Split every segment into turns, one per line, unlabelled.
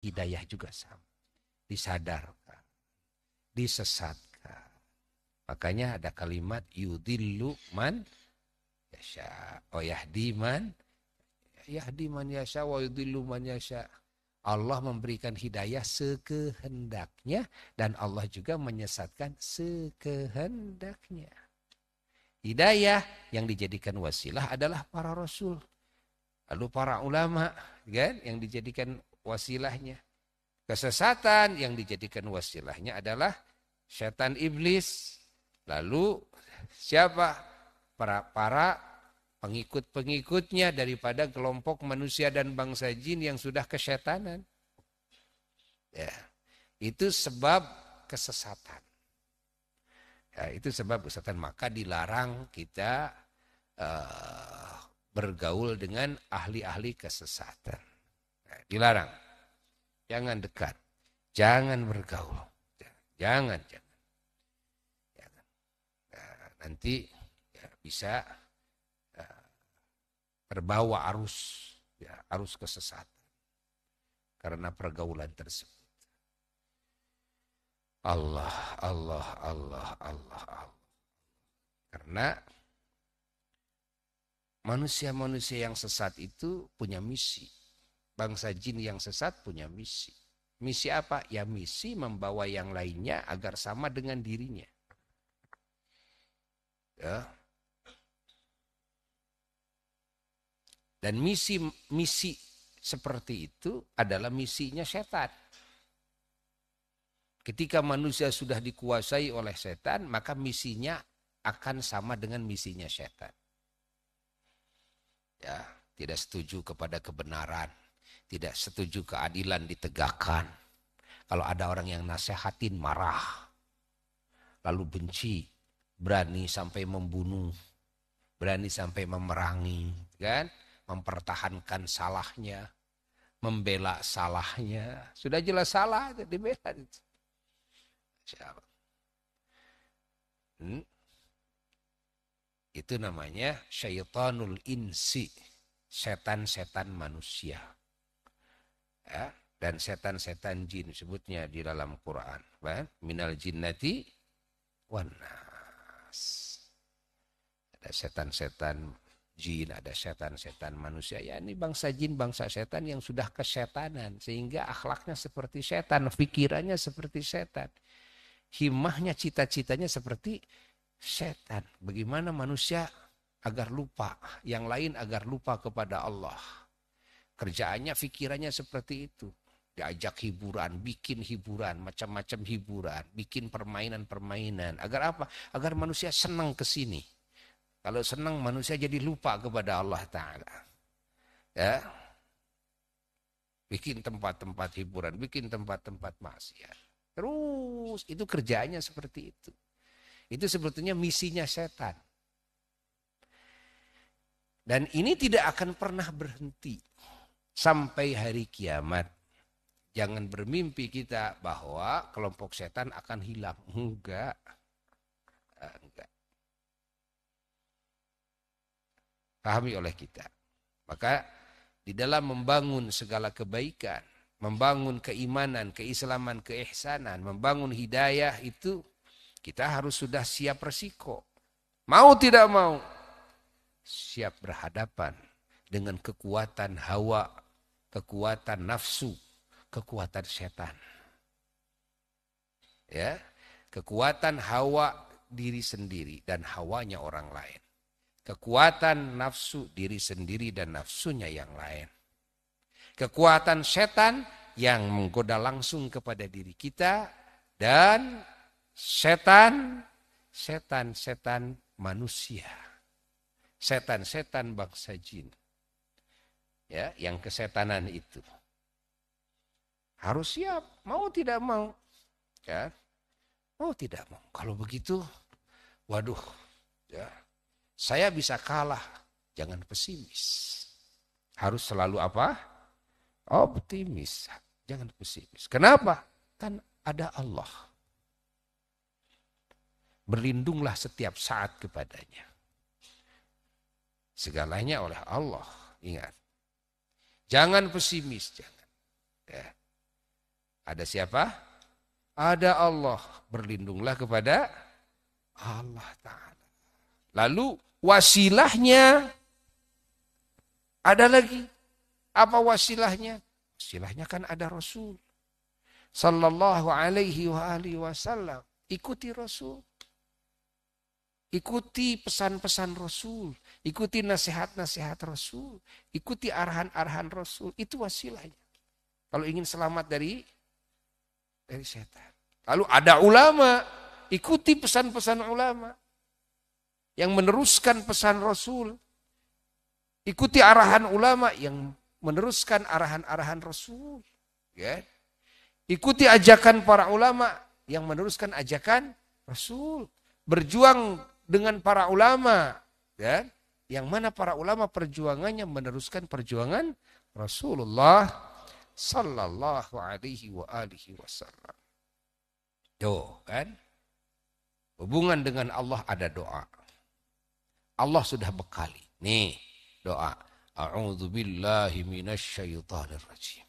Hidayah juga sama. Disadarkan. Disesatkan. Makanya ada kalimat yudillu man yasha. Oh yahdi man. Yahdi man yasha wa yudillu man yasha. Allah memberikan hidayah sekehendaknya dan Allah juga menyesatkan sekehendaknya. Hidayah yang dijadikan wasilah adalah para rasul. Lalu para ulama kan yang dijadikan wasilahnya. Kesesatan yang dijadikan wasilahnya adalah setan iblis. Lalu siapa? Para, para pengikut-pengikutnya daripada kelompok manusia dan bangsa jin yang sudah kesetanan. Ya, itu sebab kesesatan. Ya, itu sebab kesesatan. Maka dilarang kita uh, bergaul dengan ahli-ahli kesesatan dilarang. Jangan dekat. Jangan bergaul. Jangan, jangan. jangan. Nah, nanti ya, bisa ya, terbawa arus ya, arus kesesatan karena pergaulan tersebut. Allah, Allah, Allah, Allah, Allah. Karena manusia-manusia yang sesat itu punya misi. Bangsa jin yang sesat punya misi. Misi apa? Ya misi membawa yang lainnya agar sama dengan dirinya. Ya. Dan misi misi seperti itu adalah misinya setan. Ketika manusia sudah dikuasai oleh setan, maka misinya akan sama dengan misinya setan. Ya, tidak setuju kepada kebenaran tidak setuju keadilan ditegakkan. Kalau ada orang yang nasehatin marah, lalu benci, berani sampai membunuh, berani sampai memerangi, kan? Mempertahankan salahnya, membela salahnya. Sudah jelas salah itu dibela. Hmm? Itu namanya syaitanul insi, setan-setan manusia ya, dan setan-setan jin sebutnya di dalam Quran. Baik, minal jinnati wanas. Ada setan-setan jin, ada setan-setan manusia. Ya ini bangsa jin, bangsa setan yang sudah kesetanan sehingga akhlaknya seperti setan, pikirannya seperti setan. Himahnya, cita-citanya seperti setan. Bagaimana manusia agar lupa, yang lain agar lupa kepada Allah Kerjaannya, pikirannya seperti itu. Diajak hiburan, bikin hiburan, macam-macam hiburan, bikin permainan-permainan. Agar apa? Agar manusia senang ke sini. Kalau senang manusia jadi lupa kepada Allah Ta'ala. Ya. Bikin tempat-tempat hiburan, bikin tempat-tempat maksiat. Terus itu kerjaannya seperti itu. Itu sebetulnya misinya setan. Dan ini tidak akan pernah berhenti sampai hari kiamat. Jangan bermimpi kita bahwa kelompok setan akan hilang. Enggak. Ah, enggak. Pahami oleh kita. Maka di dalam membangun segala kebaikan, membangun keimanan, keislaman, keihsanan, membangun hidayah itu kita harus sudah siap resiko. Mau tidak mau siap berhadapan dengan kekuatan hawa kekuatan nafsu, kekuatan setan. Ya, kekuatan hawa diri sendiri dan hawanya orang lain. Kekuatan nafsu diri sendiri dan nafsunya yang lain. Kekuatan setan yang menggoda langsung kepada diri kita dan setan setan-setan manusia. Setan-setan bangsa jin ya yang kesetanan itu harus siap mau tidak mau ya mau tidak mau kalau begitu waduh ya saya bisa kalah jangan pesimis harus selalu apa optimis jangan pesimis kenapa kan ada Allah berlindunglah setiap saat kepadanya segalanya oleh Allah ingat Jangan pesimis, jangan. Ya. Ada siapa? Ada Allah. Berlindunglah kepada Allah Ta'ala. Lalu wasilahnya ada lagi. Apa wasilahnya? Wasilahnya kan ada Rasul. Sallallahu alaihi wa alihi wasallam. Ikuti Rasul. Ikuti pesan-pesan Rasul. Ikuti nasihat-nasihat Rasul. Ikuti arahan-arahan Rasul. Itu wasilahnya. Kalau ingin selamat dari dari setan. Lalu ada ulama. Ikuti pesan-pesan ulama. Yang meneruskan pesan Rasul. Ikuti arahan ulama yang meneruskan arahan-arahan Rasul. Ya. Ikuti ajakan para ulama yang meneruskan ajakan Rasul. Berjuang dengan para ulama. Ya yang mana para ulama perjuangannya meneruskan perjuangan Rasulullah sallallahu alaihi wa alihi wasallam. Yo, kan? Hubungan dengan Allah ada doa. Allah sudah bekali. Nih, doa. A'udzu billahi minasyaitonir rajim.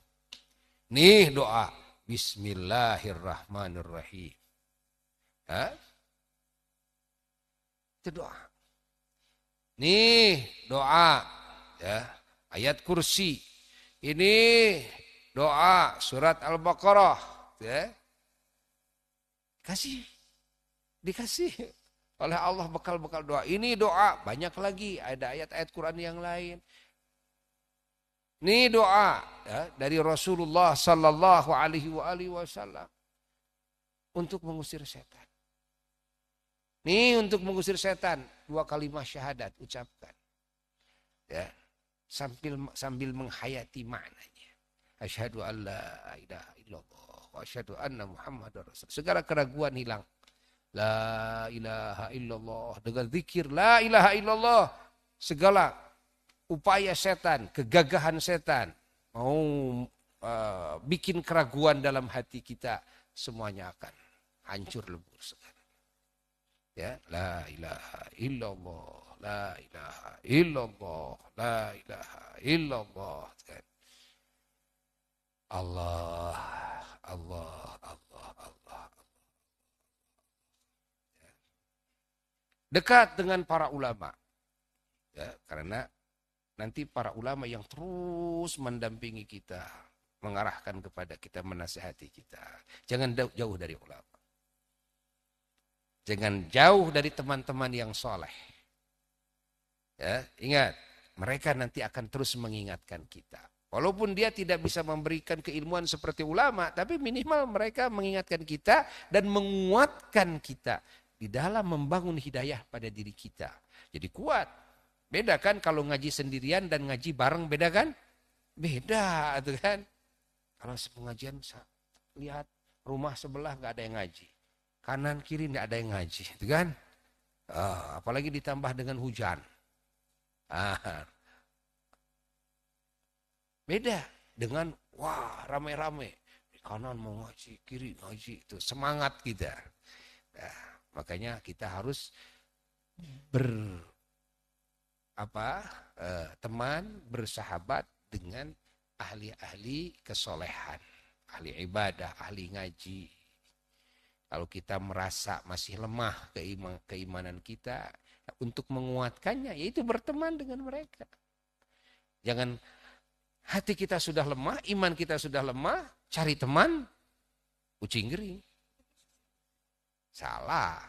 Nih doa. Bismillahirrahmanirrahim. Hah? Itu doa. Nih doa ya, ayat kursi. Ini doa surat Al-Baqarah ya. Kasih dikasih oleh Allah bekal-bekal doa. Ini doa, banyak lagi ada ayat-ayat Quran yang lain. Ini doa ya, dari Rasulullah Sallallahu Alaihi Wasallam untuk mengusir setan. Ini untuk mengusir setan dua kalimat syahadat ucapkan. Ya. Sambil sambil menghayati maknanya. Asyhadu alla ilaha illallah wa asyhadu anna Muhammadar rasul. Segala keraguan hilang. La ilaha illallah dengan zikir la ilaha illallah segala upaya setan, kegagahan setan mau uh, bikin keraguan dalam hati kita semuanya akan hancur lebur ya la ilaha illallah la ilaha illallah la ilaha illallah kan Allah Allah Allah Allah, Allah. Ya. dekat dengan para ulama ya karena nanti para ulama yang terus mendampingi kita mengarahkan kepada kita menasihati kita jangan jauh dari ulama Jangan jauh dari teman-teman yang soleh. Ya, ingat, mereka nanti akan terus mengingatkan kita. Walaupun dia tidak bisa memberikan keilmuan seperti ulama, tapi minimal mereka mengingatkan kita dan menguatkan kita di dalam membangun hidayah pada diri kita. Jadi kuat. Beda kan kalau ngaji sendirian dan ngaji bareng beda kan? Beda tuh kan. Kalau pengajian lihat rumah sebelah nggak ada yang ngaji kanan kiri tidak ada yang ngaji, itu kan? Uh, apalagi ditambah dengan hujan. Uh, beda dengan wah rame-rame di kanan mau ngaji, kiri ngaji itu semangat kita. Nah, makanya kita harus ber apa eh, teman bersahabat dengan ahli-ahli kesolehan, ahli ibadah, ahli ngaji, kalau kita merasa masih lemah keimanan kita, untuk menguatkannya, yaitu berteman dengan mereka. Jangan hati kita sudah lemah, iman kita sudah lemah, cari teman, kucing gering. Salah,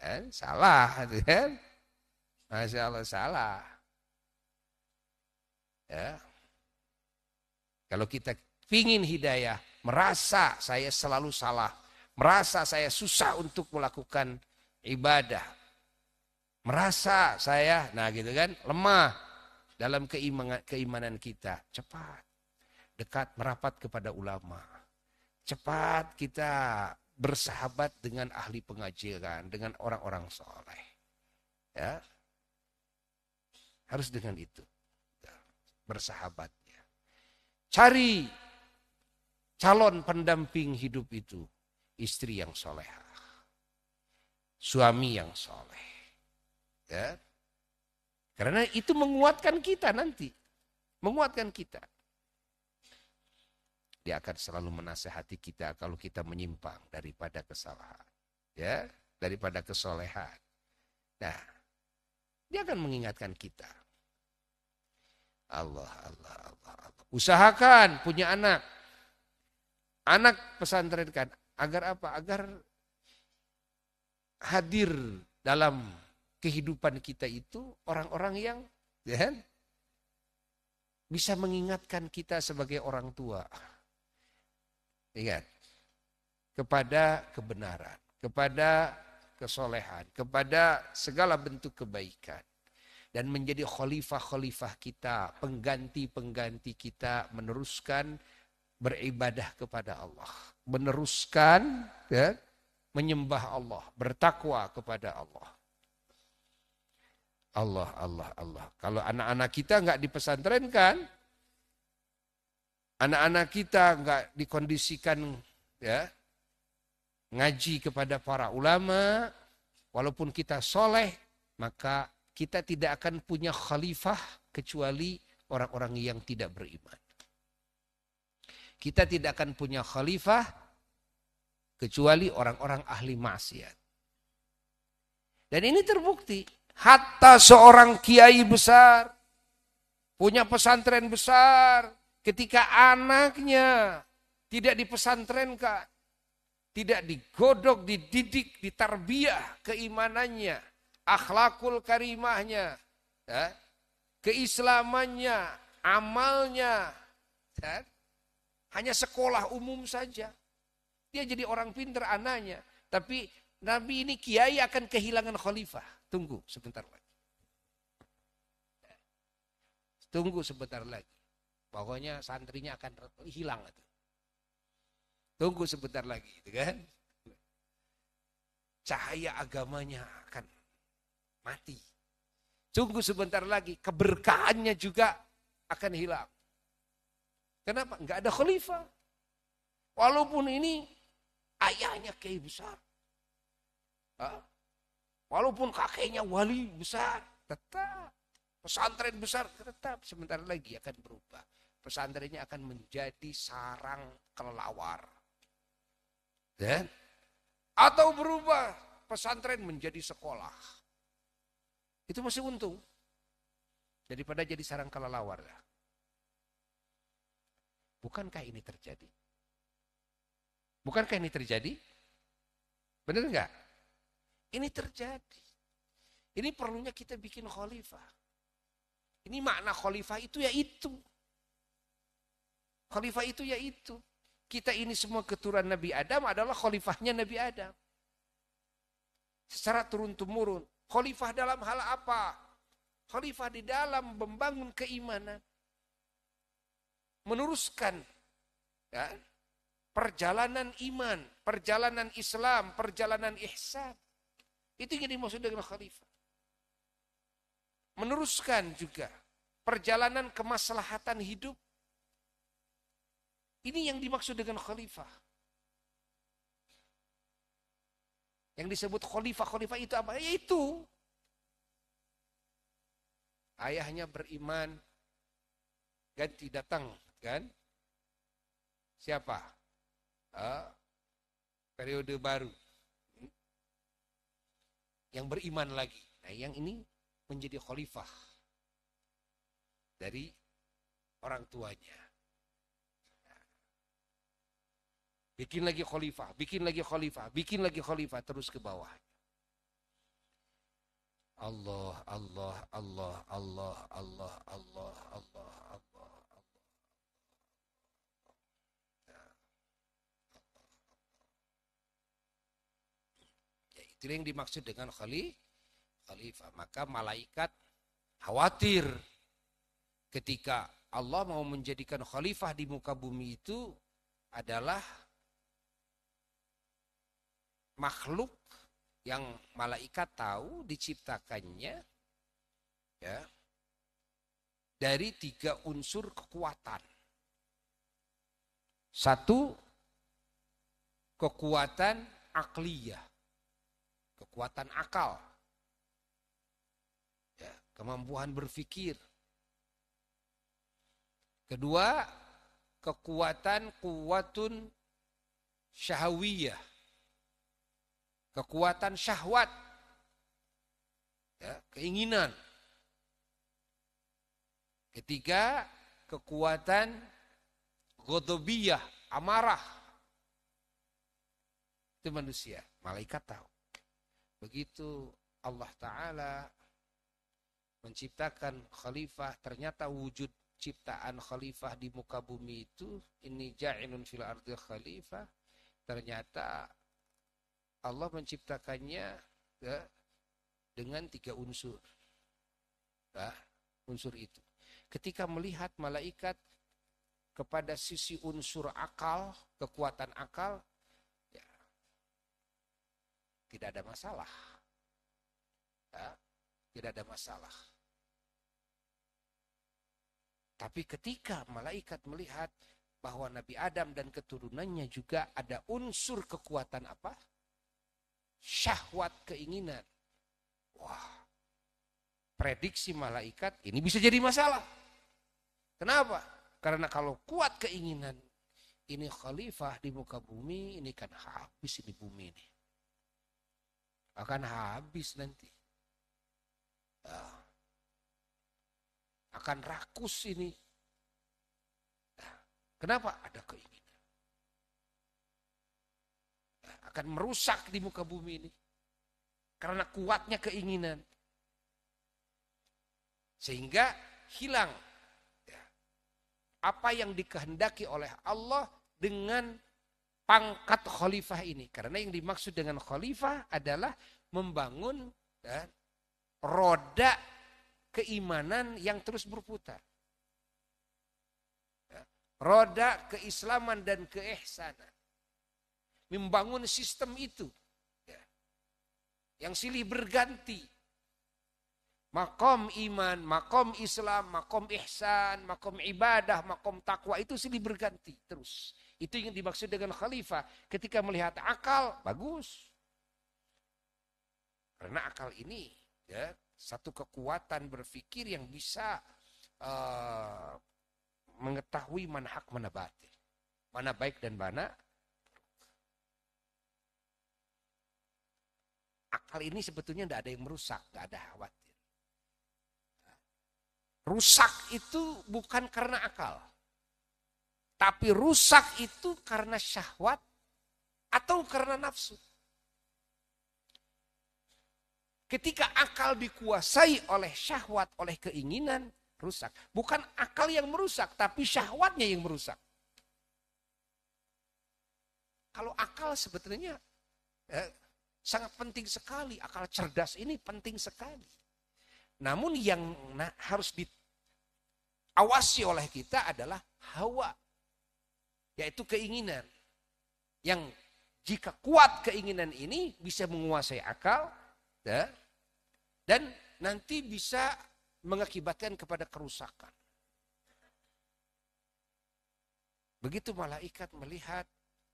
kan? Salah, kan? Masya Allah, salah. Ya. Kalau kita pingin hidayah, merasa saya selalu salah, merasa saya susah untuk melakukan ibadah. Merasa saya, nah gitu kan, lemah dalam keimanan, keimanan kita. Cepat, dekat merapat kepada ulama. Cepat kita bersahabat dengan ahli pengajian, dengan orang-orang soleh. Ya. Harus dengan itu. Ya, bersahabatnya. Cari calon pendamping hidup itu istri yang soleha, suami yang soleh. Ya. Karena itu menguatkan kita nanti, menguatkan kita. Dia akan selalu menasehati kita kalau kita menyimpang daripada kesalahan, ya, daripada kesolehan. Nah, dia akan mengingatkan kita. Allah, Allah, Allah, Allah. Usahakan punya anak. Anak pesantrenkan, Agar apa? Agar hadir dalam kehidupan kita itu orang-orang yang ya, kan? bisa mengingatkan kita sebagai orang tua. Ingat, ya kan? kepada kebenaran, kepada kesolehan, kepada segala bentuk kebaikan. Dan menjadi khalifah-khalifah kita, pengganti-pengganti kita meneruskan beribadah kepada Allah meneruskan ya, menyembah Allah, bertakwa kepada Allah. Allah, Allah, Allah. Kalau anak-anak kita nggak dipesantrenkan, anak-anak kita nggak dikondisikan ya ngaji kepada para ulama, walaupun kita soleh, maka kita tidak akan punya khalifah kecuali orang-orang yang tidak beriman. Kita tidak akan punya khalifah kecuali orang-orang ahli maksiat. Dan ini terbukti. Hatta seorang kiai besar, punya pesantren besar, ketika anaknya tidak dipesantrenkan, tidak digodok, dididik, ditarbiah keimanannya, akhlakul karimahnya, ya, keislamannya, amalnya, ya hanya sekolah umum saja. Dia jadi orang pinter anaknya. Tapi Nabi ini kiai akan kehilangan khalifah. Tunggu sebentar lagi. Tunggu sebentar lagi. Pokoknya santrinya akan hilang. Tunggu sebentar lagi. Gitu kan? Cahaya agamanya akan mati. Tunggu sebentar lagi. Keberkahannya juga akan hilang. Kenapa? Enggak ada khalifah. Walaupun ini ayahnya kiai besar. Hah? Walaupun kakeknya wali besar, tetap pesantren besar tetap sementara lagi akan berubah. Pesantrennya akan menjadi sarang kelelawar. Dan atau berubah pesantren menjadi sekolah. Itu masih untung. Daripada jadi sarang kelelawar. lah. Bukankah ini terjadi? Bukankah ini terjadi? Benar enggak? Ini terjadi. Ini perlunya kita bikin khalifah. Ini makna khalifah itu ya itu. Khalifah itu ya itu. Kita ini semua keturunan Nabi Adam adalah khalifahnya Nabi Adam. Secara turun-temurun. Khalifah dalam hal apa? Khalifah di dalam membangun keimanan meneruskan ya, perjalanan iman, perjalanan Islam, perjalanan ihsan. Itu yang dimaksud dengan khalifah. Meneruskan juga perjalanan kemaslahatan hidup. Ini yang dimaksud dengan khalifah. Yang disebut khalifah-khalifah itu apa? Yaitu ayahnya beriman ganti datang kan? Siapa? Uh, periode baru. Hmm? Yang beriman lagi. Nah, yang ini menjadi khalifah dari orang tuanya. bikin lagi khalifah, bikin lagi khalifah, bikin lagi khalifah terus ke bawah. Allah, Allah, Allah, Allah, Allah, Allah, Allah, Allah. itu yang dimaksud dengan khalifah. Maka malaikat khawatir ketika Allah mau menjadikan khalifah di muka bumi itu adalah makhluk yang malaikat tahu diciptakannya ya dari tiga unsur kekuatan. Satu kekuatan akliyah kekuatan akal, ya, kemampuan berpikir. Kedua, kekuatan kuatun syahwiyah, kekuatan syahwat, ya, keinginan. Ketiga, kekuatan godobiyah, amarah. Itu manusia, malaikat tahu. Begitu Allah Ta'ala menciptakan khalifah, ternyata wujud ciptaan khalifah di muka bumi itu, ini ja'inun fil ardi khalifah, ternyata Allah menciptakannya ya, dengan tiga unsur. Nah, unsur itu. Ketika melihat malaikat kepada sisi unsur akal, kekuatan akal, tidak ada masalah. Ya, tidak ada masalah. Tapi ketika malaikat melihat bahwa Nabi Adam dan keturunannya juga ada unsur kekuatan apa? Syahwat keinginan. Wah, prediksi malaikat ini bisa jadi masalah. Kenapa? Karena kalau kuat keinginan, ini khalifah di muka bumi, ini kan habis ini bumi ini akan habis nanti. Ah. akan rakus ini. Ah. kenapa? Ada keinginan. Ah. akan merusak di muka bumi ini. Karena kuatnya keinginan. Sehingga hilang ya, apa yang dikehendaki oleh Allah dengan pangkat khalifah ini. Karena yang dimaksud dengan khalifah adalah membangun ya, roda keimanan yang terus berputar. Ya, roda keislaman dan keihsanan. Membangun sistem itu. Ya, yang silih berganti. Makom iman, makom Islam, makom ihsan, makom ibadah, makom takwa itu silih berganti terus itu yang dimaksud dengan khalifah. Ketika melihat akal, bagus. Karena akal ini ya satu kekuatan berpikir yang bisa uh, mengetahui mana hak mana batil, mana baik dan mana akal ini sebetulnya tidak ada yang merusak, tidak ada khawatir. Rusak itu bukan karena akal. Tapi rusak itu karena syahwat atau karena nafsu. Ketika akal dikuasai oleh syahwat, oleh keinginan, rusak. Bukan akal yang merusak, tapi syahwatnya yang merusak. Kalau akal sebetulnya eh, sangat penting sekali, akal cerdas ini penting sekali. Namun yang harus diawasi oleh kita adalah hawa yaitu keinginan. Yang jika kuat keinginan ini bisa menguasai akal ya, dan nanti bisa mengakibatkan kepada kerusakan. Begitu malaikat melihat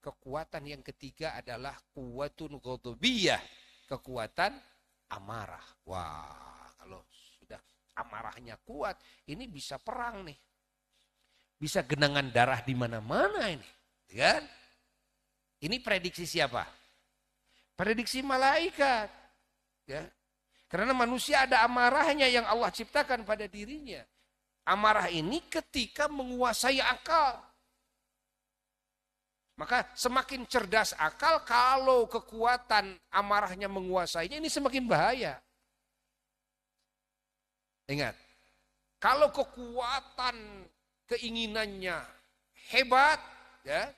kekuatan yang ketiga adalah kuatun ghadabiyah, kekuatan amarah. Wah, kalau sudah amarahnya kuat, ini bisa perang nih bisa genangan darah di mana-mana ini. Ya kan? Ini prediksi siapa? Prediksi malaikat. Ya. Karena manusia ada amarahnya yang Allah ciptakan pada dirinya. Amarah ini ketika menguasai akal. Maka semakin cerdas akal kalau kekuatan amarahnya menguasainya ini semakin bahaya. Ingat, kalau kekuatan keinginannya hebat, ya,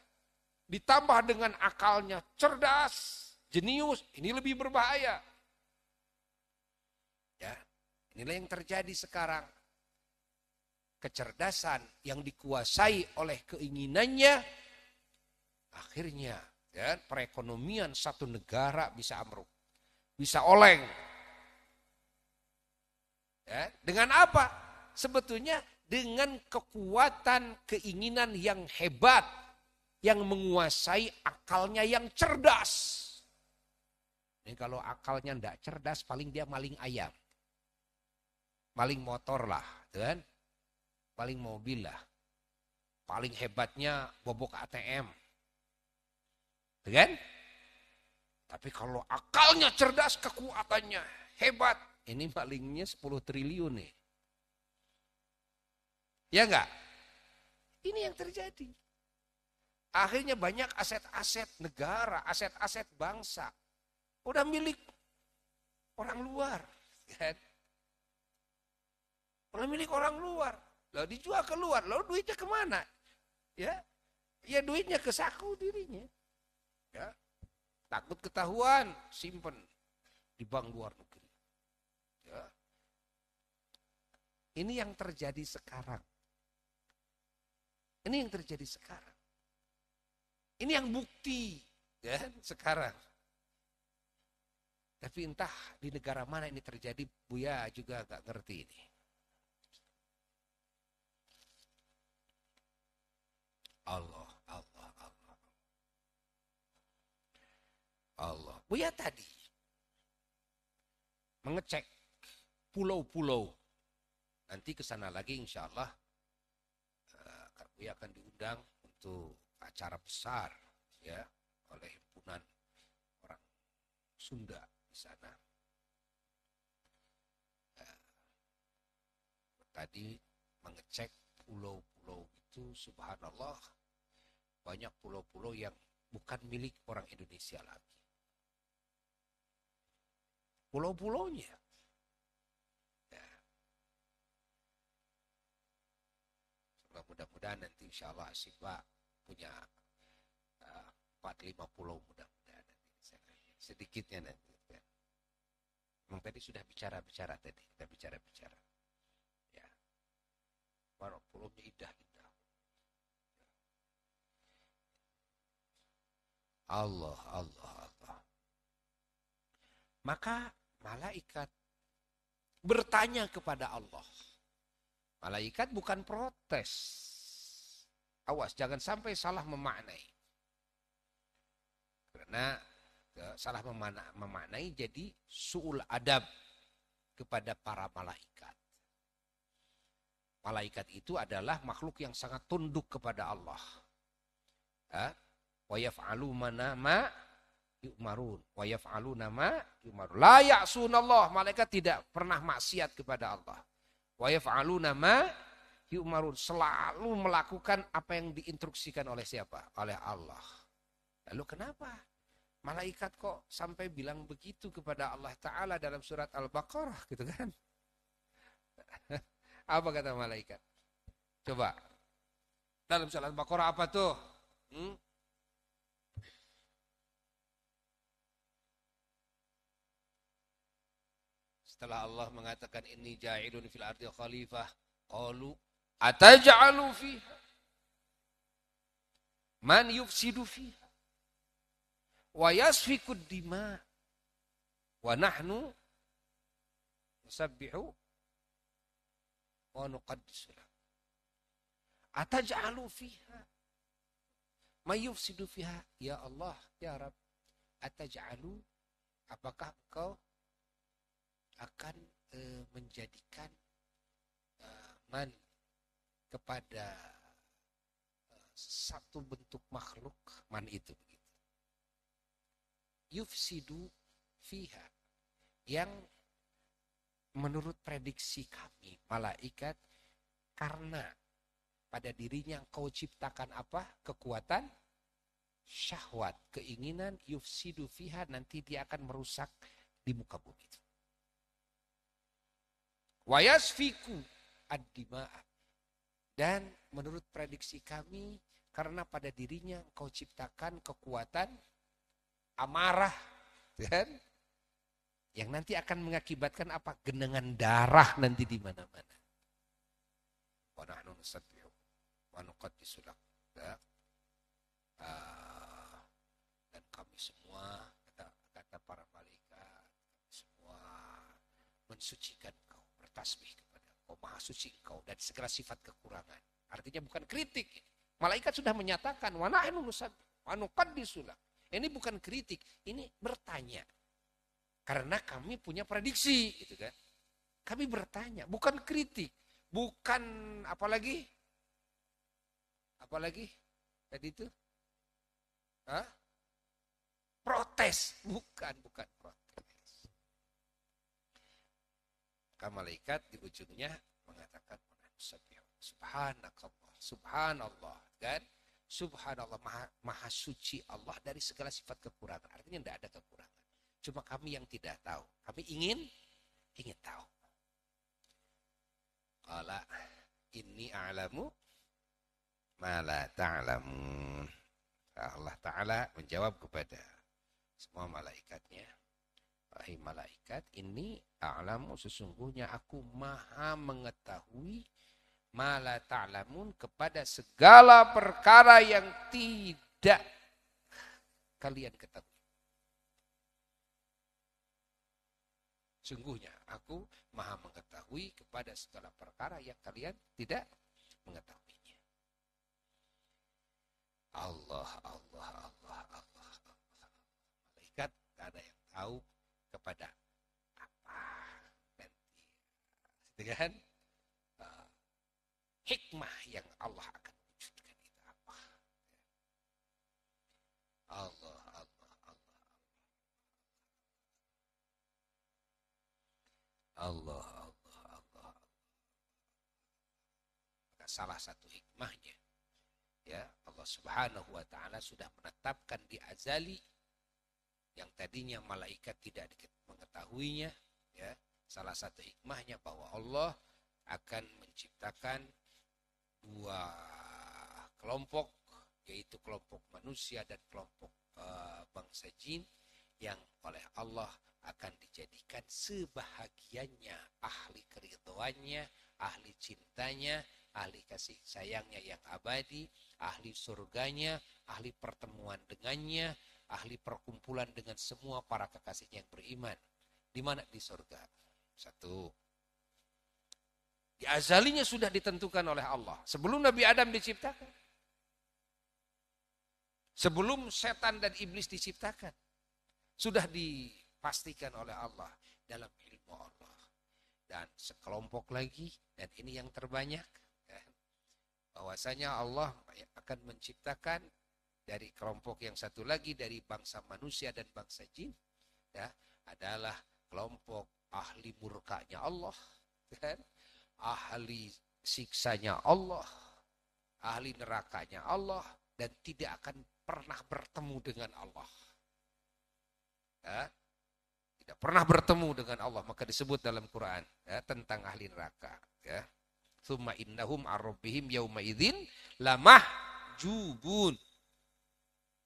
ditambah dengan akalnya cerdas, jenius, ini lebih berbahaya. Ya, inilah yang terjadi sekarang. Kecerdasan yang dikuasai oleh keinginannya, akhirnya ya, perekonomian satu negara bisa amruk, bisa oleng. Ya, dengan apa? Sebetulnya dengan kekuatan keinginan yang hebat yang menguasai akalnya yang cerdas. Ini kalau akalnya tidak cerdas paling dia maling ayam. Maling motor lah, gitu kan? Paling mobil lah. Paling hebatnya bobok ATM. Gitu kan? Tapi kalau akalnya cerdas, kekuatannya hebat. Ini malingnya 10 triliun nih. Ya enggak? Ini yang terjadi. Akhirnya banyak aset-aset negara, aset-aset bangsa. Udah milik orang luar. Kan? Udah milik orang luar. Lalu dijual keluar. Lalu duitnya kemana? Ya, ya duitnya ke saku dirinya. Ya. Takut ketahuan, simpen di bank luar negeri. Ya. Ini yang terjadi sekarang. Ini yang terjadi sekarang. Ini yang bukti ya sekarang. Tapi entah di negara mana ini terjadi, Buya juga nggak ngerti ini. Allah, Allah, Allah. Allah. Buya tadi mengecek pulau-pulau. Nanti ke sana lagi insya Allah dia akan diundang untuk acara besar ya oleh himpunan orang Sunda di sana. Eh, tadi mengecek pulau-pulau itu subhanallah banyak pulau-pulau yang bukan milik orang Indonesia lagi. Pulau-pulaunya mudah-mudahan nanti insya Allah Asimba punya uh, empat lima pulau mudah-mudahan nanti sedikitnya nanti ya. Memang tadi sudah bicara-bicara tadi kita bicara-bicara ya para pulau indah-indah Allah Allah Allah maka malaikat bertanya kepada Allah malaikat bukan protes Awas jangan sampai salah memaknai. Karena eh, salah memaknai jadi suul adab kepada para malaikat. Malaikat itu adalah makhluk yang sangat tunduk kepada Allah. Wa yaf'alu manama yu'marun. Wa yaf'alu nama yu'marun. La ya'sunallah. Malaikat tidak pernah maksiat kepada Allah. Wa yaf'alu nama yu'marun selalu melakukan apa yang diinstruksikan oleh siapa? Oleh Allah. Lalu kenapa? Malaikat kok sampai bilang begitu kepada Allah Ta'ala dalam surat Al-Baqarah gitu kan? apa kata malaikat? Coba. Dalam surat Al-Baqarah apa tuh? Hmm? Setelah Allah mengatakan ini ja'ilun fil ardi khalifah, qalu Ataja'alu fiha man yufsidu fiha wa yasfikud dima wa nahnu nusabbihu wa nuqaddisu Ataja'alu fiha Man yufsidu fiha ya Allah ya Rabb Ataja'alu. apakah kau akan eh, menjadikan e, man kepada eh, satu bentuk makhluk man itu begitu. Yufsidu fiha yang menurut prediksi kami malaikat karena pada dirinya engkau ciptakan apa? kekuatan syahwat, keinginan yufsidu fiha nanti dia akan merusak di muka bumi itu. Wayasfiku ad-dima'a dan menurut prediksi kami, karena pada dirinya engkau ciptakan kekuatan amarah dan yang nanti akan mengakibatkan apa genangan darah nanti di mana-mana. Ya. Ah, dan kami semua kata, kata para malaikat semua mensucikan kau bertasbih engkau, maha suci engkau dari segala sifat kekurangan. Artinya bukan kritik. Malaikat sudah menyatakan wa wanukat disulah. Ini bukan kritik, ini bertanya. Karena kami punya prediksi gitu kan. Kami bertanya, bukan kritik, bukan apalagi apalagi tadi itu Hah? protes bukan bukan protes Maka malaikat di ujungnya mengatakan subhanakallah, subhanallah, kan? Subhanallah, maha, maha suci Allah dari segala sifat kekurangan. Artinya tidak ada kekurangan. Cuma kami yang tidak tahu. Kami ingin, ingin tahu. Kala ini a'lamu mala ta'lamun. Allah Ta'ala menjawab kepada semua malaikatnya. Hai malaikat, ini a'lamu sesungguhnya aku maha mengetahui mala ta'lamun kepada segala perkara yang tidak kalian ketahui. Sungguhnya aku maha mengetahui kepada segala perkara yang kalian tidak mengetahuinya. Allah, Allah, Allah, Allah, Allah. Malaikat tidak ada yang tahu kepada apa nanti gitu uh, hikmah yang Allah akan wujudkan itu apa Allah Allah Allah Allah Allah Allah, Maka salah satu hikmahnya ya Allah Subhanahu wa taala sudah menetapkan di azali yang tadinya malaikat tidak mengetahuinya ya salah satu hikmahnya bahwa Allah akan menciptakan dua kelompok yaitu kelompok manusia dan kelompok e, bangsa jin yang oleh Allah akan dijadikan sebahagiannya ahli keridhoannya, ahli cintanya, ahli kasih sayangnya yang abadi, ahli surganya, ahli pertemuan dengannya, ahli perkumpulan dengan semua para kekasihnya yang beriman. Di mana? Di surga. Satu. Di azalinya sudah ditentukan oleh Allah. Sebelum Nabi Adam diciptakan. Sebelum setan dan iblis diciptakan. Sudah dipastikan oleh Allah dalam ilmu Allah. Dan sekelompok lagi, dan ini yang terbanyak. Kan? Bahwasanya Allah akan menciptakan dari kelompok yang satu lagi dari bangsa manusia dan bangsa jin ya adalah kelompok ahli murkanya Allah kan ahli siksanya Allah ahli nerakanya Allah dan tidak akan pernah bertemu dengan Allah ya, tidak pernah bertemu dengan Allah maka disebut dalam Quran ya, tentang ahli neraka ya summa innahum arrobihim yauma lamah jubun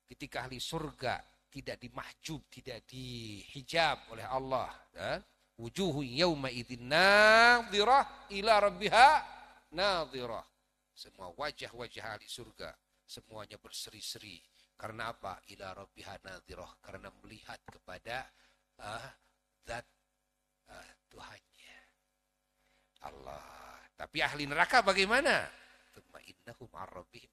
ketika ahli surga tidak dimahjub, tidak dihijab oleh Allah. Ya, wujuhu yawma idin nadhirah ila rabbiha nadhirah. Semua wajah-wajah ahli surga semuanya berseri-seri. Karena apa? Ila rabbiha nadhirah. Karena melihat kepada uh, zat uh, Tuhannya. Allah. Tapi ahli neraka bagaimana? Tumma innahum ar-rabbihim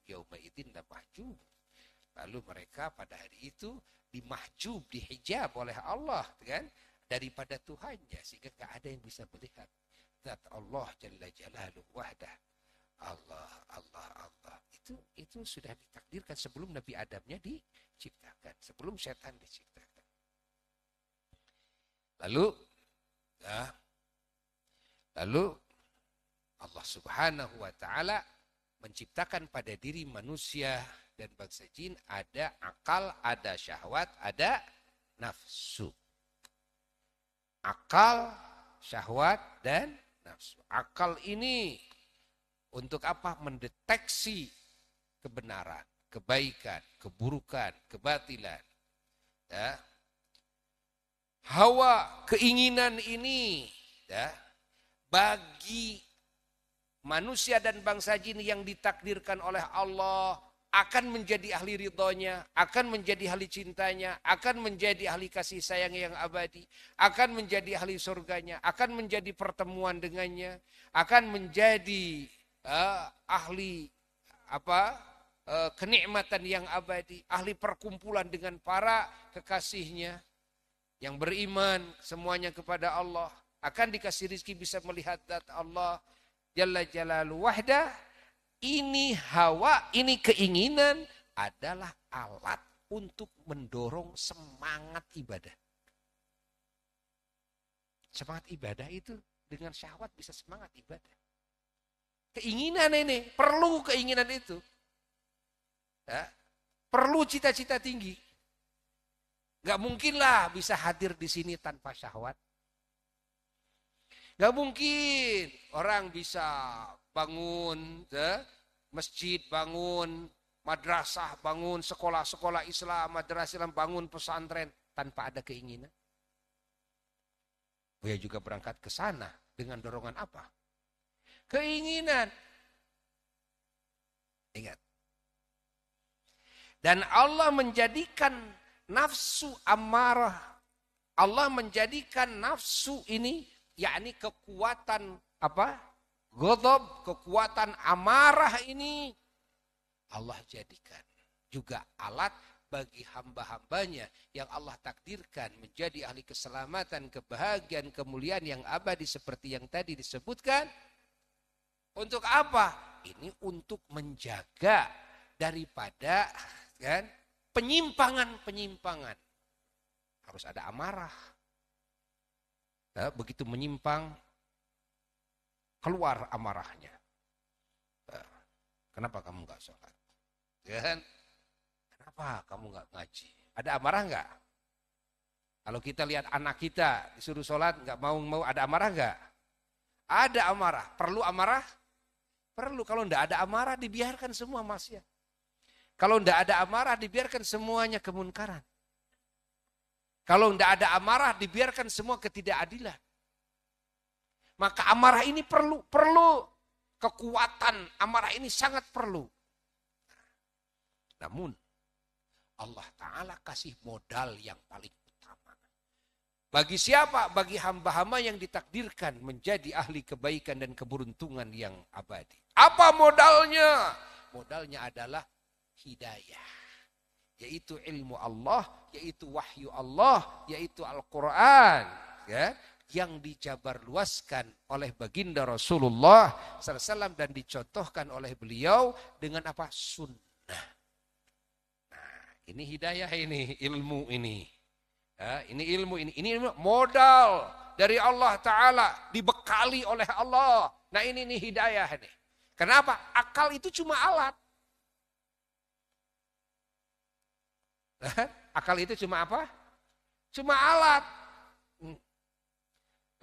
Lalu mereka pada hari itu dimahjub, dihijab oleh Allah kan daripada Tuhannya sehingga nggak ada yang bisa melihat zat Allah jalla jalaluhu wahdah. Allah, Allah, Allah. Itu itu sudah ditakdirkan sebelum Nabi Adamnya diciptakan, sebelum setan diciptakan. Lalu ya, lalu Allah Subhanahu wa taala menciptakan pada diri manusia dan bangsa jin ada akal, ada syahwat, ada nafsu. Akal, syahwat, dan nafsu. Akal ini untuk apa? Mendeteksi kebenaran, kebaikan, keburukan, kebatilan. Ya. Hawa keinginan ini ya, bagi manusia dan bangsa jin yang ditakdirkan oleh Allah akan menjadi ahli ridhonya, akan menjadi ahli cintanya, akan menjadi ahli kasih sayang yang abadi, akan menjadi ahli surganya, akan menjadi pertemuan dengannya, akan menjadi uh, ahli apa uh, kenikmatan yang abadi, ahli perkumpulan dengan para kekasihnya yang beriman semuanya kepada Allah, akan dikasih rizki bisa melihat dat Allah Jalla Jalalu wahda ini hawa, ini keinginan adalah alat untuk mendorong semangat ibadah. Semangat ibadah itu dengan syahwat bisa semangat ibadah. Keinginan ini perlu keinginan itu. Ya, perlu cita-cita tinggi. Gak mungkinlah bisa hadir di sini tanpa syahwat. Gak mungkin orang bisa bangun, ya? masjid bangun, madrasah bangun, sekolah-sekolah Islam, madrasah Islam bangun, pesantren tanpa ada keinginan. Buya juga berangkat ke sana dengan dorongan apa? Keinginan. Ingat. Dan Allah menjadikan nafsu amarah. Allah menjadikan nafsu ini yakni kekuatan apa? Godob, kekuatan amarah ini Allah jadikan juga alat bagi hamba-hambanya yang Allah takdirkan menjadi ahli keselamatan, kebahagiaan, kemuliaan yang abadi seperti yang tadi disebutkan. Untuk apa? Ini untuk menjaga daripada kan penyimpangan-penyimpangan. Harus ada amarah. Nah, begitu menyimpang keluar amarahnya. Eh, kenapa kamu nggak sholat? Ya kan? Kenapa kamu nggak ngaji? Ada amarah nggak? Kalau kita lihat anak kita disuruh sholat nggak mau mau ada amarah nggak? Ada amarah. Perlu amarah? Perlu. Kalau ndak ada amarah dibiarkan semua ya. Kalau ndak ada amarah dibiarkan semuanya kemunkaran. Kalau ndak ada amarah dibiarkan semua ketidakadilan. Maka amarah ini perlu, perlu kekuatan, amarah ini sangat perlu. Namun Allah Ta'ala kasih modal yang paling utama. Bagi siapa? Bagi hamba-hamba yang ditakdirkan menjadi ahli kebaikan dan keberuntungan yang abadi. Apa modalnya? Modalnya adalah hidayah yaitu ilmu Allah, yaitu wahyu Allah, yaitu Al-Qur'an, ya yang dijabar oleh baginda Rasulullah SAW dan dicontohkan oleh beliau dengan apa? Sunnah. Nah, ini hidayah ini, ilmu ini. Ya, ini ilmu ini, ini ilmu modal dari Allah Ta'ala, dibekali oleh Allah. Nah ini, nih hidayah ini. Kenapa? Akal itu cuma alat. Akal itu cuma apa? Cuma alat.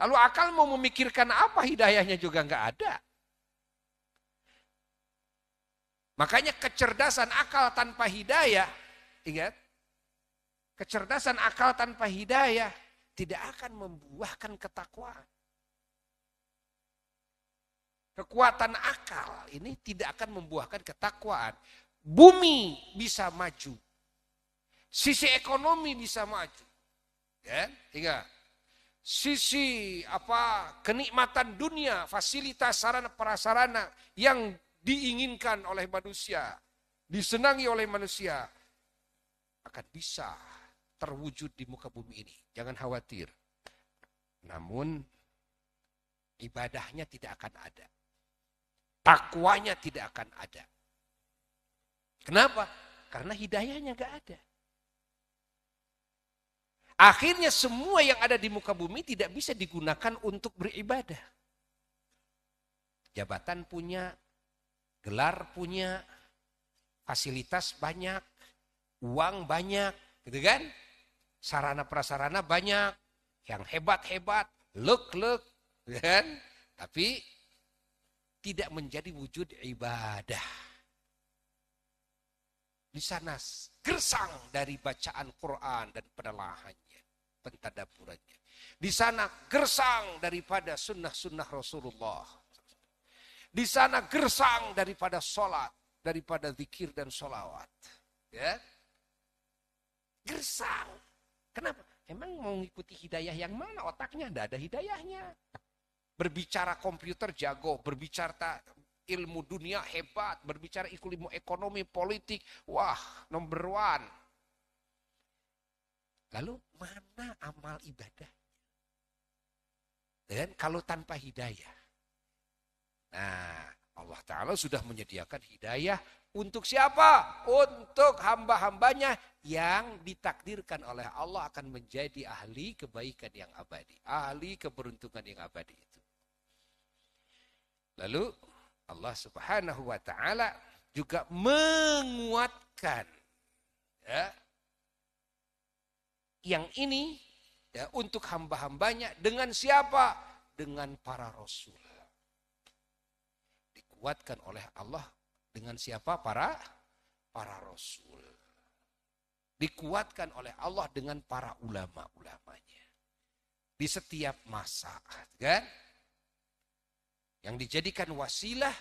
Lalu akal mau memikirkan apa hidayahnya juga nggak ada. Makanya kecerdasan akal tanpa hidayah, ingat, kecerdasan akal tanpa hidayah tidak akan membuahkan ketakwaan. Kekuatan akal ini tidak akan membuahkan ketakwaan. Bumi bisa maju. Sisi ekonomi bisa maju. Ya, ingat? sisi apa kenikmatan dunia, fasilitas sarana prasarana yang diinginkan oleh manusia, disenangi oleh manusia akan bisa terwujud di muka bumi ini. Jangan khawatir. Namun ibadahnya tidak akan ada. Takwanya tidak akan ada. Kenapa? Karena hidayahnya gak ada. Akhirnya semua yang ada di muka bumi tidak bisa digunakan untuk beribadah. Jabatan punya, gelar punya, fasilitas banyak, uang banyak, gitu kan? Sarana prasarana banyak, yang hebat-hebat, lek-lek, gitu kan? Tapi tidak menjadi wujud ibadah. Di sana gersang dari bacaan Quran dan penelahannya pentadaburannya. Di sana gersang daripada sunnah-sunnah Rasulullah. Di sana gersang daripada sholat, daripada zikir dan sholawat. Ya. Gersang. Kenapa? Emang mau ngikuti hidayah yang mana? Otaknya tidak ada hidayahnya. Berbicara komputer jago, berbicara ilmu dunia hebat, berbicara ilmu ekonomi, politik. Wah, nomor one Lalu mana amal ibadah Dan ya kalau tanpa hidayah. Nah, Allah Ta'ala sudah menyediakan hidayah untuk siapa? Untuk hamba-hambanya yang ditakdirkan oleh Allah akan menjadi ahli kebaikan yang abadi. Ahli keberuntungan yang abadi itu. Lalu Allah Subhanahu wa taala juga menguatkan ya, yang ini ya, untuk hamba-hambanya dengan siapa? Dengan para rasul. Dikuatkan oleh Allah dengan siapa? Para para rasul. Dikuatkan oleh Allah dengan para ulama-ulamanya. Di setiap masa, kan? Yang dijadikan wasilah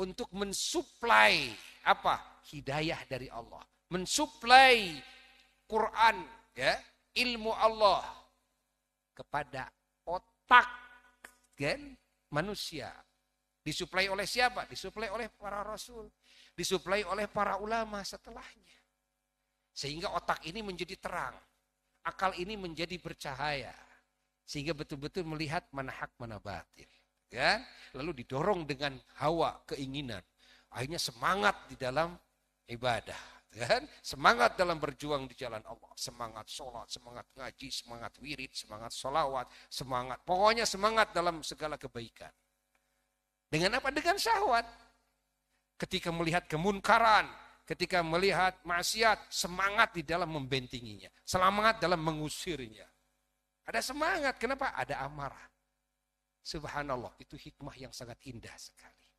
untuk mensuplai apa? Hidayah dari Allah. Mensuplai Quran ya ilmu Allah kepada otak gen manusia disuplai oleh siapa disuplai oleh para rasul disuplai oleh para ulama setelahnya sehingga otak ini menjadi terang akal ini menjadi bercahaya sehingga betul-betul melihat mana hak mana batil kan lalu didorong dengan hawa keinginan akhirnya semangat di dalam ibadah kan? semangat dalam berjuang di jalan Allah, semangat sholat, semangat ngaji, semangat wirid, semangat sholawat, semangat, pokoknya semangat dalam segala kebaikan. Dengan apa? Dengan syahwat. Ketika melihat kemunkaran, ketika melihat maksiat, semangat di dalam membentinginya, semangat dalam mengusirnya. Ada semangat, kenapa? Ada amarah. Subhanallah, itu hikmah yang sangat indah sekali.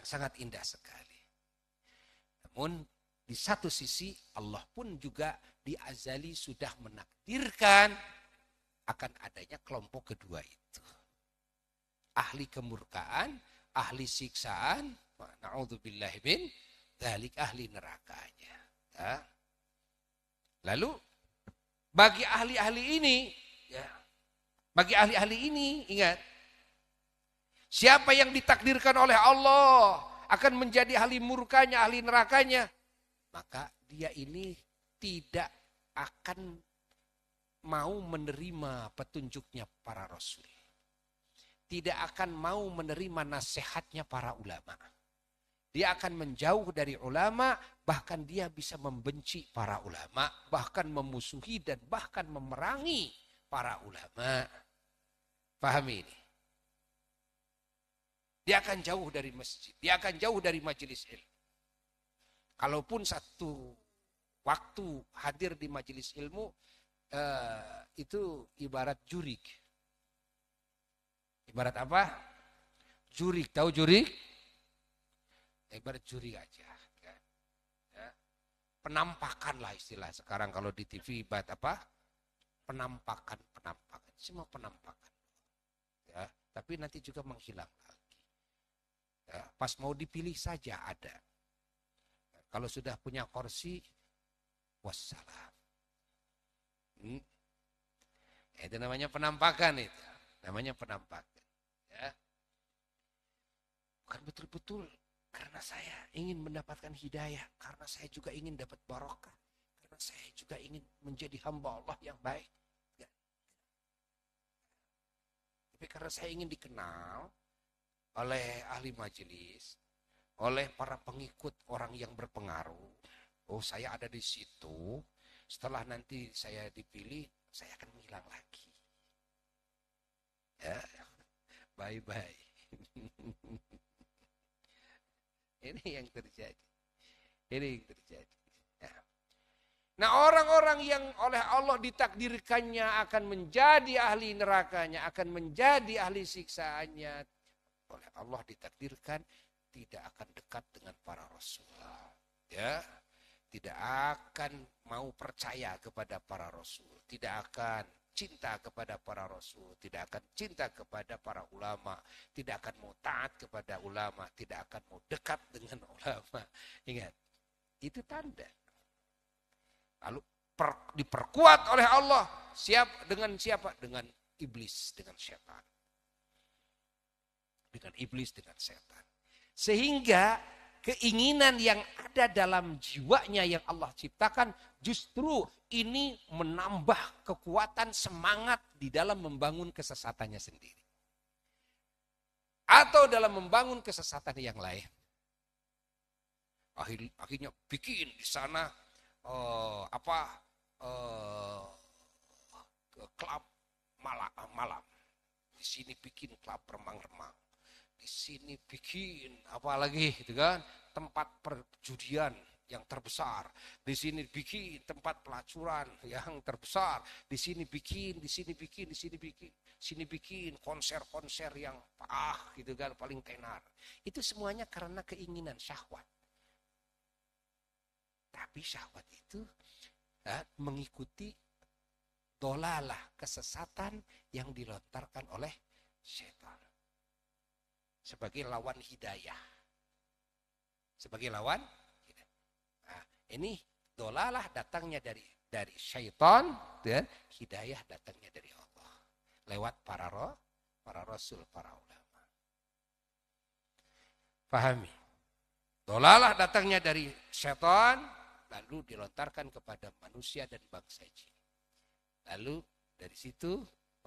Yang sangat indah sekali. Namun di satu sisi Allah pun juga di azali sudah menakdirkan akan adanya kelompok kedua itu. Ahli kemurkaan, ahli siksaan, na'udzubillah bin dalik ahli nerakanya. Ya. Lalu bagi ahli-ahli ini, ya, bagi ahli-ahli ini ingat, siapa yang ditakdirkan oleh Allah akan menjadi ahli murkanya, ahli nerakanya, maka dia ini tidak akan mau menerima petunjuknya para rasul. Tidak akan mau menerima nasihatnya para ulama. Dia akan menjauh dari ulama, bahkan dia bisa membenci para ulama, bahkan memusuhi dan bahkan memerangi para ulama. Pahami ini? Dia akan jauh dari masjid, dia akan jauh dari majelis ilmu. Kalaupun satu waktu hadir di majelis ilmu, eh, itu ibarat jurik. Ibarat apa? Jurik, tahu jurik? Ibarat jurik aja. Kan? Ya. Penampakan lah istilah sekarang kalau di TV ibarat apa? Penampakan, penampakan, semua penampakan. Ya, tapi nanti juga menghilang. Pas mau dipilih saja ada. Kalau sudah punya kursi, wassalam. Hmm. Itu namanya penampakan itu. Namanya penampakan. Ya. Bukan betul-betul karena saya ingin mendapatkan hidayah, karena saya juga ingin dapat barokah, karena saya juga ingin menjadi hamba Allah yang baik. Tapi karena saya ingin dikenal, oleh ahli majelis, oleh para pengikut orang yang berpengaruh. Oh, saya ada di situ. Setelah nanti saya dipilih, saya akan menghilang lagi. Ya, bye bye. Ini yang terjadi. Ini yang terjadi. Ya. Nah orang-orang yang oleh Allah ditakdirkannya akan menjadi ahli nerakanya, akan menjadi ahli siksaannya, oleh Allah ditakdirkan tidak akan dekat dengan para rasul. Ya, tidak akan mau percaya kepada para rasul, tidak akan cinta kepada para rasul, tidak akan cinta kepada para ulama, tidak akan mau taat kepada ulama, tidak akan mau dekat dengan ulama. Ingat, itu tanda. Lalu per, diperkuat oleh Allah siap dengan siapa? Dengan iblis, dengan setan dengan iblis, dengan setan. Sehingga keinginan yang ada dalam jiwanya yang Allah ciptakan justru ini menambah kekuatan semangat di dalam membangun kesesatannya sendiri. Atau dalam membangun kesesatan yang lain. Akhir, akhirnya bikin di sana uh, apa uh, klub malam, malam. Di sini bikin klub remang-remang di sini bikin apalagi gitu kan tempat perjudian yang terbesar. Di sini bikin tempat pelacuran yang terbesar. Di sini bikin, di sini bikin, di sini bikin, sini bikin konser-konser yang ah gitu kan paling tenar. Itu semuanya karena keinginan syahwat. Tapi syahwat itu eh, mengikuti dolalah kesesatan yang dilontarkan oleh setan sebagai lawan hidayah. Sebagai lawan Nah, ini dolalah datangnya dari dari syaitan dan ya. hidayah datangnya dari Allah lewat para roh, para rasul, para ulama. Pahami. Dolalah datangnya dari syaitan lalu dilontarkan kepada manusia dan bangsa jin. Lalu dari situ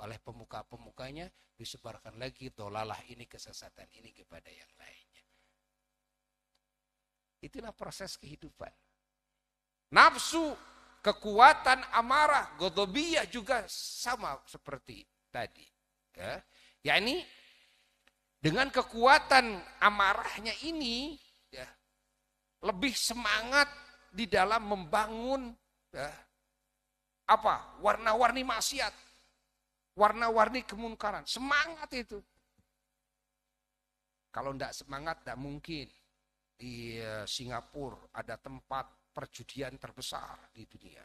oleh pemuka-pemukanya disebarkan lagi dolalah ini kesesatan ini kepada yang lainnya. Itulah proses kehidupan. Nafsu, kekuatan amarah, godobiyah juga sama seperti tadi. Ya, yakni dengan kekuatan amarahnya ini ya, lebih semangat di dalam membangun ya, apa warna-warni maksiat warna-warni kemunkaran. Semangat itu. Kalau tidak semangat, tidak mungkin. Di eh, Singapura ada tempat perjudian terbesar di dunia.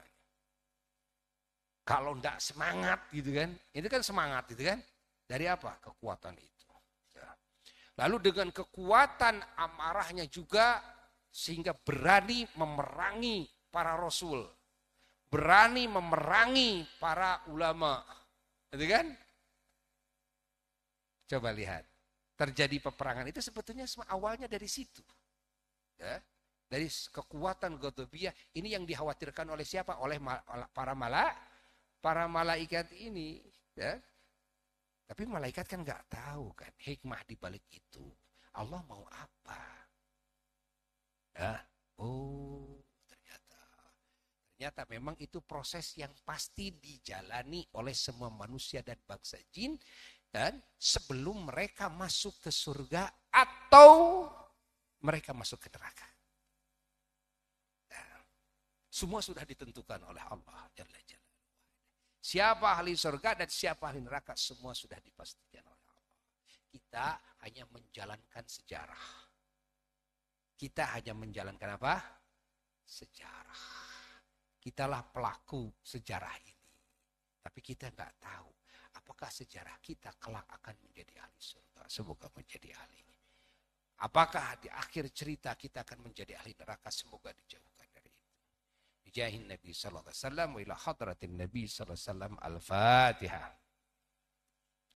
Kalau tidak semangat gitu kan, itu kan semangat gitu kan. Dari apa? Kekuatan itu. Ya. Lalu dengan kekuatan amarahnya juga sehingga berani memerangi para rasul. Berani memerangi para ulama itu kan? Coba lihat. Terjadi peperangan itu sebetulnya awalnya dari situ. Ya. Dari kekuatan Godobia ini yang dikhawatirkan oleh siapa? Oleh para malak, para malaikat ini. Ya. Tapi malaikat kan nggak tahu kan hikmah dibalik itu. Allah mau apa? Ya. Oh, ternyata memang itu proses yang pasti dijalani oleh semua manusia dan bangsa jin dan sebelum mereka masuk ke surga atau mereka masuk ke neraka. Nah, semua sudah ditentukan oleh Allah Siapa ahli surga dan siapa ahli neraka semua sudah dipastikan oleh Allah. Kita hanya menjalankan sejarah. Kita hanya menjalankan apa? Sejarah. Kitalah pelaku sejarah ini. Tapi kita nggak tahu apakah sejarah kita kelak akan menjadi ahli surga. Semoga menjadi ahlinya. Apakah di akhir cerita kita akan menjadi ahli neraka? Semoga dijauhkan dari itu. Bijahin Nabi Sallallahu Alaihi Wasallam wa ila hadratin Nabi Sallallahu Alaihi Wasallam al-Fatihah.